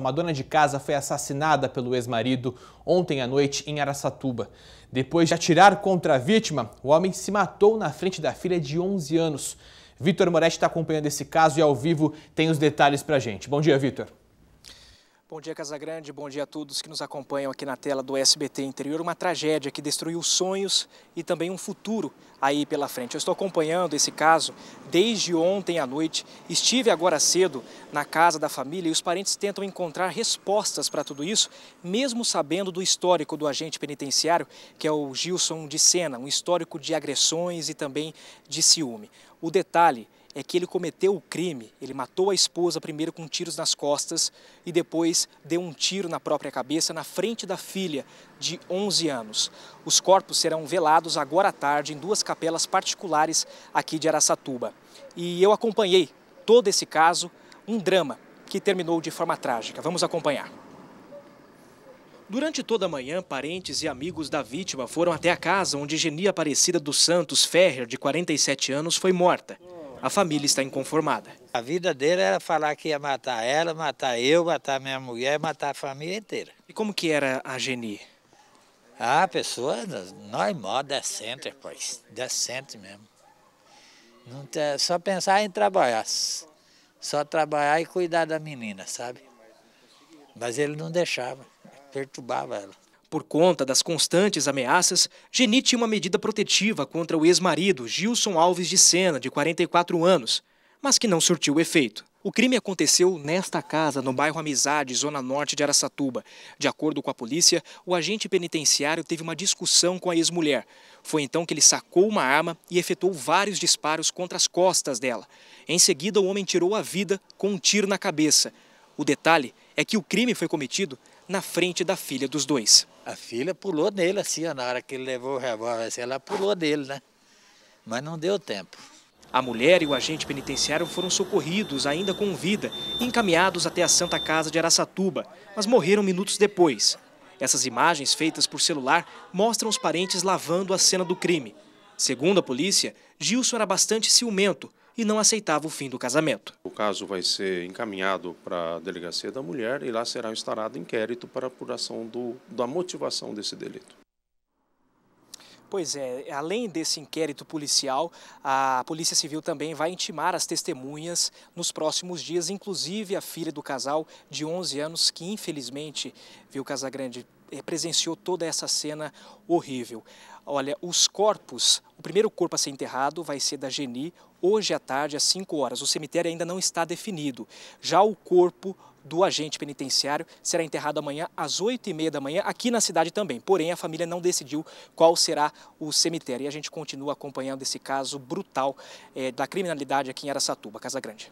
Uma dona de casa foi assassinada pelo ex-marido ontem à noite em Araçatuba. Depois de atirar contra a vítima, o homem se matou na frente da filha de 11 anos. Vitor Moretti está acompanhando esse caso e ao vivo tem os detalhes a gente. Bom dia, Vitor. Bom dia, Casagrande. Bom dia a todos que nos acompanham aqui na tela do SBT Interior. Uma tragédia que destruiu sonhos e também um futuro aí pela frente. Eu estou acompanhando esse caso desde ontem à noite. Estive agora cedo na casa da família e os parentes tentam encontrar respostas para tudo isso, mesmo sabendo do histórico do agente penitenciário, que é o Gilson de Sena, um histórico de agressões e também de ciúme. O detalhe é que ele cometeu o crime, ele matou a esposa primeiro com tiros nas costas e depois deu um tiro na própria cabeça na frente da filha de 11 anos. Os corpos serão velados agora à tarde em duas capelas particulares aqui de Araçatuba. E eu acompanhei todo esse caso, um drama que terminou de forma trágica. Vamos acompanhar. Durante toda a manhã, parentes e amigos da vítima foram até a casa onde Genia Aparecida dos Santos Ferrer, de 47 anos, foi morta a família está inconformada. A vida dele era falar que ia matar ela, matar eu, matar minha mulher, matar a família inteira. E como que era a Geni? Ah, pessoa normal, decente, rapaz. Decente mesmo. Não tem, só pensar em trabalhar. Só trabalhar e cuidar da menina, sabe? Mas ele não deixava, perturbava ela. Por conta das constantes ameaças, Geni tinha uma medida protetiva contra o ex-marido Gilson Alves de Sena, de 44 anos, mas que não surtiu efeito. O crime aconteceu nesta casa, no bairro Amizade, zona norte de Araçatuba. De acordo com a polícia, o agente penitenciário teve uma discussão com a ex-mulher. Foi então que ele sacou uma arma e efetuou vários disparos contra as costas dela. Em seguida, o homem tirou a vida com um tiro na cabeça. O detalhe é que o crime foi cometido na frente da filha dos dois. A filha pulou nele assim, na hora que ele levou o revólver, assim, ela pulou nele, né? Mas não deu tempo. A mulher e o agente penitenciário foram socorridos, ainda com vida, e encaminhados até a Santa Casa de Araçatuba, mas morreram minutos depois. Essas imagens, feitas por celular, mostram os parentes lavando a cena do crime. Segundo a polícia, Gilson era bastante ciumento e não aceitava o fim do casamento. O caso vai ser encaminhado para a delegacia da mulher e lá será instaurado inquérito para apuração do, da motivação desse delito. Pois é, além desse inquérito policial, a Polícia Civil também vai intimar as testemunhas nos próximos dias, inclusive a filha do casal de 11 anos, que infelizmente, viu Casagrande, eh, presenciou toda essa cena horrível. Olha, os corpos, o primeiro corpo a ser enterrado vai ser da Geni hoje à tarde, às 5 horas. O cemitério ainda não está definido. Já o corpo do agente penitenciário será enterrado amanhã às 8h30 da manhã, aqui na cidade também. Porém, a família não decidiu qual será o cemitério. E a gente continua acompanhando esse caso brutal é, da criminalidade aqui em Aracatuba, Casa Grande.